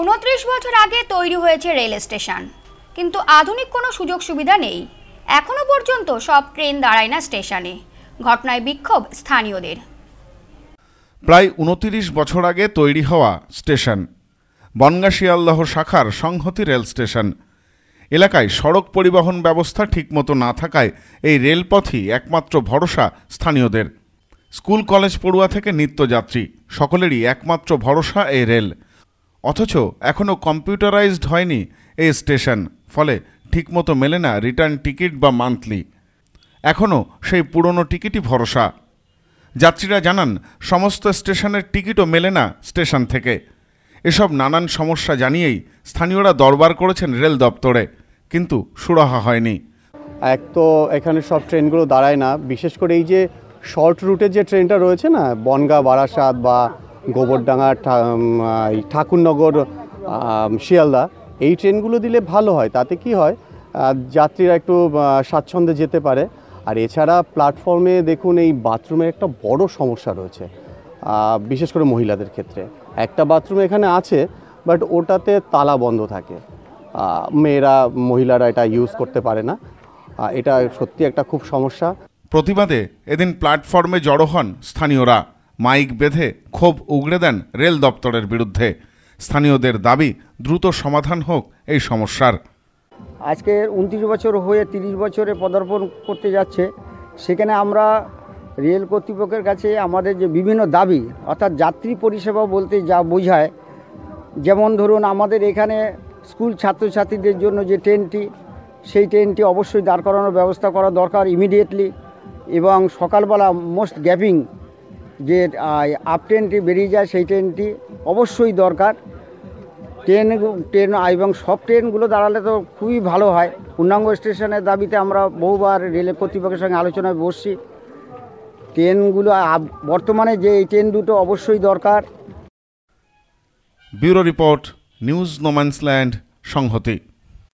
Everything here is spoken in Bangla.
উনত্রিশ বছর আগে তৈরি হয়েছে রেল স্টেশন কিন্তু আধুনিক কোনো সুযোগ সুবিধা নেই এখনও পর্যন্ত সব ট্রেন দাঁড়ায় না স্টেশনে ঘটনায় বিক্ষোভ স্থানীয়দের প্রায় উনত্রিশ বছর আগে তৈরি হওয়া স্টেশন বনগা শিয়ালদহ শাখার সংহতি রেল স্টেশন এলাকায় সড়ক পরিবহন ব্যবস্থা ঠিকমতো না থাকায় এই রেলপথই একমাত্র ভরসা স্থানীয়দের স্কুল কলেজ পড়ুয়া থেকে নিত্যযাত্রী সকলেরই একমাত্র ভরসা এই রেল অথচ এখনও কম্পিউটারাইজড হয়নি এই স্টেশন ফলে ঠিকমতো মেলে না রিটার্ন টিকিট বা মান্থলি এখনও সেই পুরনো টিকিটই ভরসা যাত্রীরা জানান সমস্ত স্টেশনের টিকিটও মেলে না স্টেশন থেকে এসব নানান সমস্যা জানিয়েই স্থানীয়রা দরবার করেছেন রেল দপ্তরে কিন্তু সুরাহা হয়নি এক তো এখানে সব ট্রেনগুলো দাঁড়ায় না বিশেষ করে এই যে শর্ট রুটের যে ট্রেনটা রয়েছে না বনগা বারাসাত বা গোবরডাঙ্গা ঠাকুরনগর শিয়ালদা এই ট্রেনগুলো দিলে ভালো হয় তাতে কি হয় যাত্রীরা একটু স্বাচ্ছন্দ্যে যেতে পারে আর এছাড়া প্ল্যাটফর্মে দেখুন এই বাথরুমের একটা বড় সমস্যা রয়েছে বিশেষ করে মহিলাদের ক্ষেত্রে একটা বাথরুম এখানে আছে বাট ওটাতে তালা বন্ধ থাকে মেয়েরা মহিলারা এটা ইউজ করতে পারে না এটা সত্যি একটা খুব সমস্যা প্রতিবাদে এদিন প্ল্যাটফর্মে জড়ো হন স্থানীয়রা মাইক বেঁধে ক্ষোভ উগড়ে দেন রেল দপ্তরের বিরুদ্ধে স্থানীয়দের দাবি দ্রুত সমাধান হোক এই সমস্যার আজকে উনত্রিশ বছর হয়ে তিরিশ বছরে পদার্পণ করতে যাচ্ছে সেখানে আমরা রেল কর্তৃপক্ষের কাছে আমাদের যে বিভিন্ন দাবি অর্থাৎ যাত্রী পরিষেবা বলতে যা বোঝায় যেমন ধরুন আমাদের এখানে স্কুল ছাত্রছাত্রীদের জন্য যে ট্রেনটি সেই ট্রেনটি অবশ্যই দাঁড় করানোর ব্যবস্থা করা দরকার ইমিডিয়েটলি এবং সকালবেলা মোস্ট গ্যাপিং যে আপ ট্রেনটি বেরিয়ে যায় সেই ট্রেনটি অবশ্যই দরকার ট্রেন ট্রেন এবং সব ট্রেনগুলো দাঁড়ালে তো খুবই ভালো হয় পূর্ণাঙ্গ স্টেশনের দাবিতে আমরা বহুবার রেল কর্তৃপক্ষের সঙ্গে আলোচনায় বসছি ট্রেনগুলো বর্তমানে যে এই ট্রেন দুটো অবশ্যই দরকার ব্যুরো রিপোর্ট নিউজ নোম্যান্সল্যান্ড সংহতি